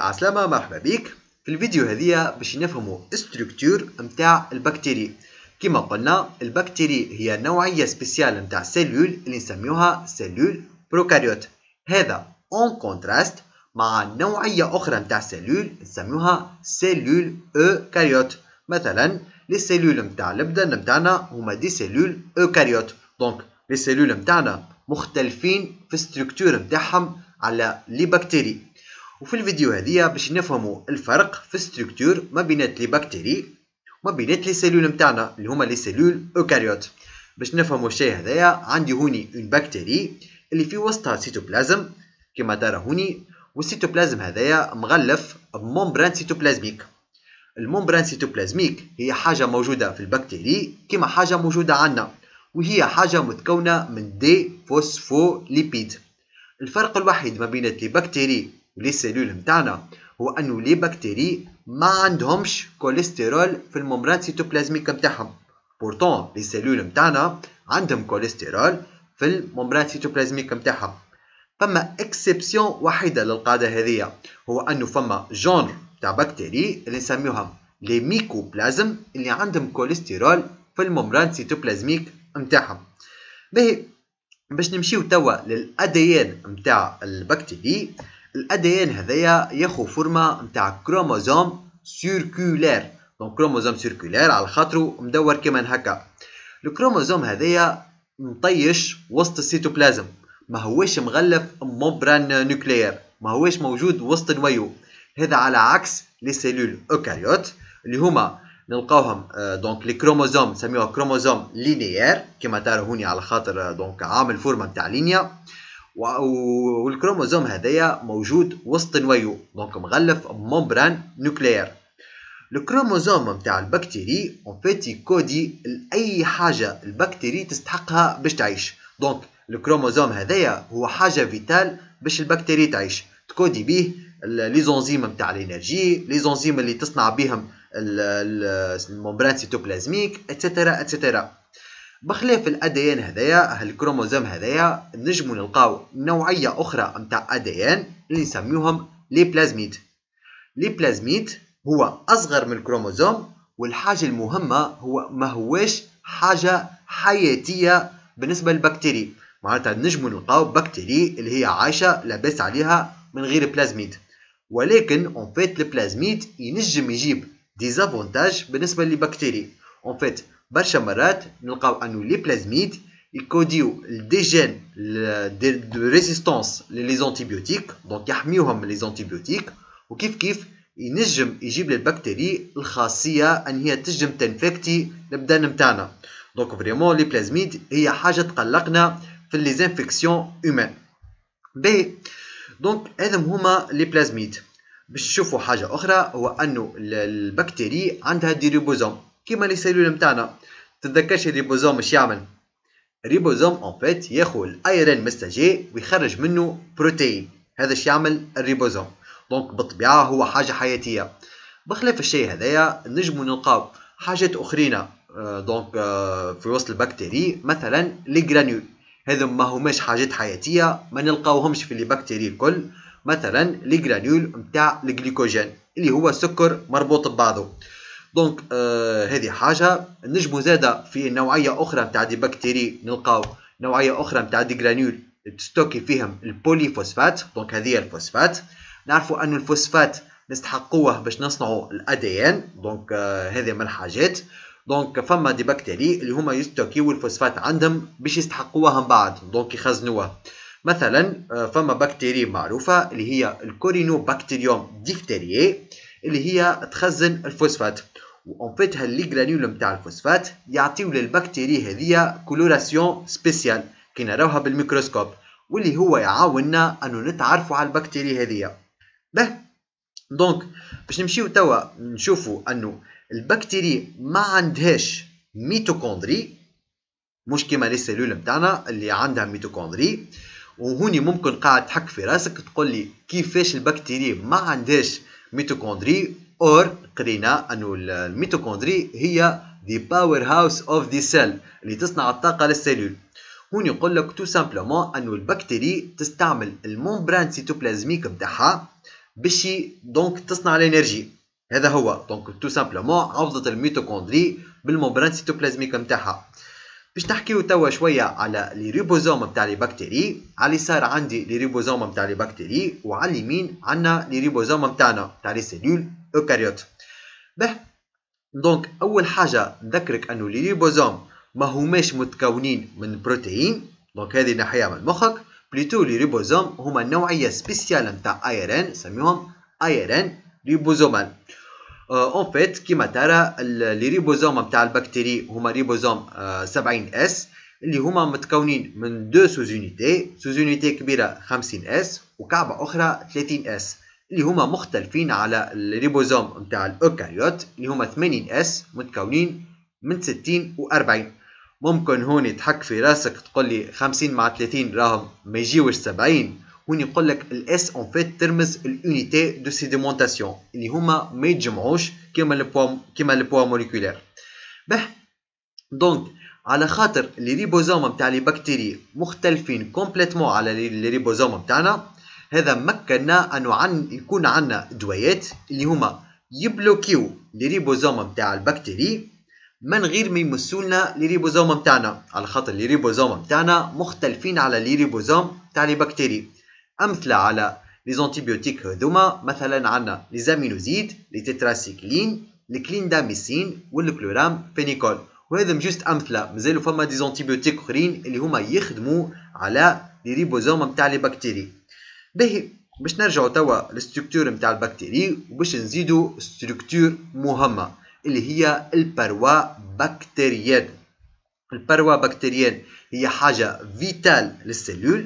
عسلامة مرحبا بك في الفيديو هذيا باش نفهموا استركتور نتاع البكتيري كما قلنا البكتيري هي نوعية سبيسيال نتاع سيلول اللي نسميوها سيلول بروكاريوت هذا اون كونتراست مع نوعية أخرى نتاع سيلول نسميوها سيلول أوكاريوت مثلا لي سيلول نتاع البدن نتاعنا هما دي سيلول أوكاريوت دونك لي سيلول نتاعنا مختلفين في استركتور نتاعهم على لي بكتيري وفي الفيديو هذه باش نفهموا الفرق في ستركتور ما بينات لي بكتيري وما بينات لي سيلول نتاعنا اللي هما لي سيلول اوكاريوت باش نفهموا الشيء هذايا عندي هوني اون بكتيري اللي في وسطها سيتوبلازم كما ترى هوني والسيتوبلازم هذايا مغلف بمومبران سيتوبلازميك المومبران سيتوبلازميك هي حاجة موجودة في البكتيري كما حاجة موجودة عندنا وهي حاجة متكونة من دي فوسفوليبيد الفرق الوحيد ما بين البكتيري لي سيلول نتاعنا هو انه لي بكتيري ما عندهمش كوليسترول في الممبران سيتوبلازميك نتاعهم بورتون لي سيلول نتاعنا عندهم كوليسترول في الممبران سيتوبلازميك نتاعهم فما اكسبسيون وحيده للقاعده هذه هو انه فما جونر تاع بكتيري اللي نسميوهم لي ميكوبلازم اللي عندهم كوليسترول في الممبران سيتوبلازميك نتاعهم باهي باش نمشيو توا للاديان نتاع البكتيري الادين ان هذايا ياخو فورما نتاع كروموزوم سيركولير دونك كروموزوم سيركولير على خاطرو مدور كيما هكا الكروموزوم هذايا مطيش وسط السيتوبلازم ما هوش مغلف مبران نوكليير ما هوش موجود وسط نويو هذا على عكس لي سيلول اوكاريوت اللي هما نلقاوهم آه، دونك لي كروموزوم نسميوها كروموزوم لينيير كما ترى هوني على خاطر آه، دونك عامل فورمه نتاع لينيا والكروموزوم هذايا موجود وسط النويو دونك مغلف مومبران نوكليير الكروموزوم نتاع البكتيري اون فيت يكودي لاي حاجه البكتيري تستحقها باش تعيش دونك الكروموزوم هذايا هو حاجه فيتال باش البكتيري تعيش تكودي بيه لي زونزيم نتاع الانرجي لي زونزيم اللي تصنع بهم الممبران سيتوبلازميك اتسيتيرا اتسيتيرا بخلاف الاديان هذيا هالكروموزوم هذيا نجمو نلقاو نوعيه اخرى متاع اديان اللي نسميوهم لي بلازميد لي بلازميد هو اصغر من الكروموزوم والحاجه المهمه هو ما هوش حاجه حياتيه بالنسبه للبكتيري معناتها نجمو نلقاو بكتيري اللي هي عايشه لاباس عليها من غير بلازميد ولكن اون فيت البلازميد ينجم يجيب ديزافونتاج بالنسبه للبكتيري اون فيت برشا مرات نلقاو انو لي بلازميد يكوديو لدي جين دو ريزيستونس لي زونتيبيوتيك دونك يحميوهم من لي زونتيبيوتيك وكيف كيف ينجم يجيب للبكتيري الخاصيه ان هي تنجم تنفكتي البدن نتاعنا دونك فريمون لي بلازميد هي حاجه تقلقنا في لي زانفيكسيون هومان باهي دونك هذم هما لي بلازميد باش تشوفو حاجه اخرى هو انه البكتيري عندها دي ريبوزوم كيما لي سيلول نتاعنا تتذكرش الريبوزوم اش يعمل الريبوزوم اون فيت ياخذ الاي ار ان مستجي ويخرج منه بروتين هذا اش يعمل الريبوزوم دونك بالطبيعه هو حاجه حياتيه بخلاف الشيء هذايا نجمو نلقاو حاجات اخرين دونك آه، آه، في وسط البكتيري مثلا لي جرانيول هذو ما هماش حاجات حياتيه ما نلقاوهمش في لي بكتيري الكل مثلا لي جرانيول نتاع الجليكوجين اللي هو سكر مربوط ببعضه دونك آه هذه حاجه نجمو زادا في نوعيه اخرى نتاع دي بكتيري نلقاو نوعيه اخرى نتاع دي جرانيول تستوكي فيهم البوليفوسفات دونك هذه الفوسفات نعرفوا ان الفوسفات نستحقوه باش نصنعوا الادي ان دونك آه هذه من الحاجات دونك فما دي بكتيري اللي هما يستوكيو الفوسفات عندهم باش يستحقوها من بعد دونك يخزنوها مثلا آه، فما بكتيري معروفه اللي هي الكورينو بكتيريوم ديفتيريي اللي هي تخزن الفوسفات وانفتها لي جرانيول نتاع الفوسفات يعطيو للبكتيريا هذيا كولوراسيون سبيسيال كي نراوها بالميكروسكوب واللي هو يعاوننا انو نتعرفوا على البكتيريا هذيا به دونك باش نمشيو توا نشوفوا انو البكتيريا ما عندهاش ميتوكوندري مش كيما لي سيلول نتاعنا اللي عندها ميتوكوندري وهوني ممكن قاعد تحك في راسك تقول لي كيفاش البكتيريا ما عندهاش ميتوكوندري اور قرينا أن الميتوكوندري هي the هاوس of the cell اللي تصنع الطاقة للسيلول هون يقول لك تو سامبلومون أنه البكتيري تستعمل المومبران سيتوبلازميك بتاعها باش دونك تصنع الانرجي هذا هو دونك تو سامبلومون عوضة الميتوكوندري بالمومبران سيتوبلازميك نتاعها باش نحكيو توا شويه على لي ريبوزوم نتاع لي بكتيري على اليسار عندي لي ريبوزوم نتاع لي بكتيري وعلى اليمين عندنا لي ريبوزوم نتاعنا نتاع لي سيلول اوكاريوت به دونك اول حاجه نذكرك انه الريبوزوم ما هماش متكونين من بروتين دونك هذه ناحيه من مخك بليتو لي ريبوزوم هما نوعيه سبيسيال نتاع اي ار ان نسميهم اي ار ان ريبوزومال اون فيت كيما ترى لي ريبوزوم نتاع البكتيري هما ريبوزوم 70 اس اللي هما متكونين من دو سوزونيتي سوزونيتي كبيره 50 اس وكعبه اخرى 30 اس اللي هما مختلفين على الريبوزوم نتاع الاوكاريوت اللي هما 80 اس متكونين من 60 و 40 ممكن هون تحك في راسك تقول لي 50 مع 30 راهم ما يجيوش 70 هون يقول لك الاس اون فيت ترمز الونيتي دو سيديمونتاسيون اللي هما ما يتجمعوش كيما البوا كيما البوا موليكولير بح دونك على خاطر الريبوزوم نتاع لي بكتيري مختلفين كومبليتوم على الريبوزوم نتاعنا هذا مكننا انه عن يكون عندنا دوايات اللي هما يبلوكيو الريبوزوم نتاع البكتيري من غير ما يمسولنا الريبوزوم نتاعنا على خاطر الريبوزوم نتاعنا مختلفين على الريبوزوم متاع البكتيري امثله على لي زونتيبيوتيك هذوما مثلا عندنا لي زامينوزيد لي تيتراسيكلين الكلينداميسين والكلورام فينيكول وهذا جوست امثله مازالوا فما دي زونتيبيوتيك اخرين اللي هما يخدموا على لي ريبوزوم نتاع البكتيري باهي باش نرجعوا توا للستركتور نتاع البكتيري وباش نزيدوا ستركتور مهمه اللي هي البروا بكتيريان البروا بكتيريان هي حاجه فيتال للسلول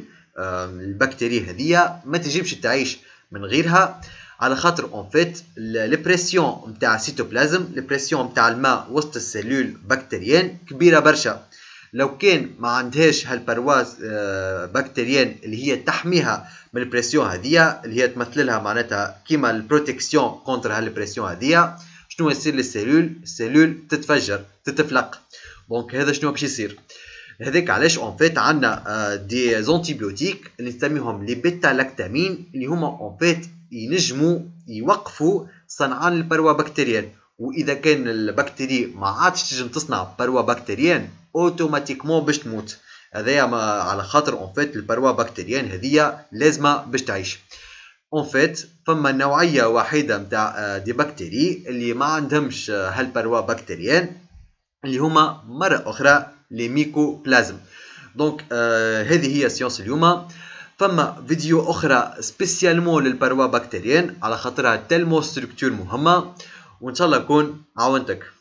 البكتيري هذيا ما تجيبش تعيش من غيرها على خاطر اون فيت البريسيون نتاع السيتوبلازم البريسيون نتاع الماء وسط السلول بكتيريان كبيره برشا لو كان ما عندهاش هالبرواز آه، بكتيريان اللي هي تحميها من البريسيون هذيا اللي هي تمثل لها معناتها كيما البروتكسيون كونتر هالبريسيون هذيا شنو يصير للسيلول السيلول تتفجر تتفلق دونك هذا شنو باش يصير هذاك علاش اون فيت عندنا دي آه، زونتيبيوتيك اللي نسميهم لي بيتا لاكتامين اللي هما اون فيت ينجموا يوقفوا صنعان البروا بكتيريان واذا كان البكتيري ما عادش تنجم تصنع بروا بكتيريان اوتوماتيكمون باش تموت هذايا على خاطر اون فيت البروا بكتيريان هذيا لازمه باش تعيش اون فيت فما نوعيه وحيده نتاع آه، دي بكتيري اللي ما عندهمش آه، هالبروا بكتيريان اللي هما مره اخرى لي ميكو بلازم دونك آه هذه هي سيونس اليوم فما فيديو اخرى سبيسيالمون للبروا بكتيريان على خاطرها تلمو ستركتور مهمه وان شاء الله اكون عاونتك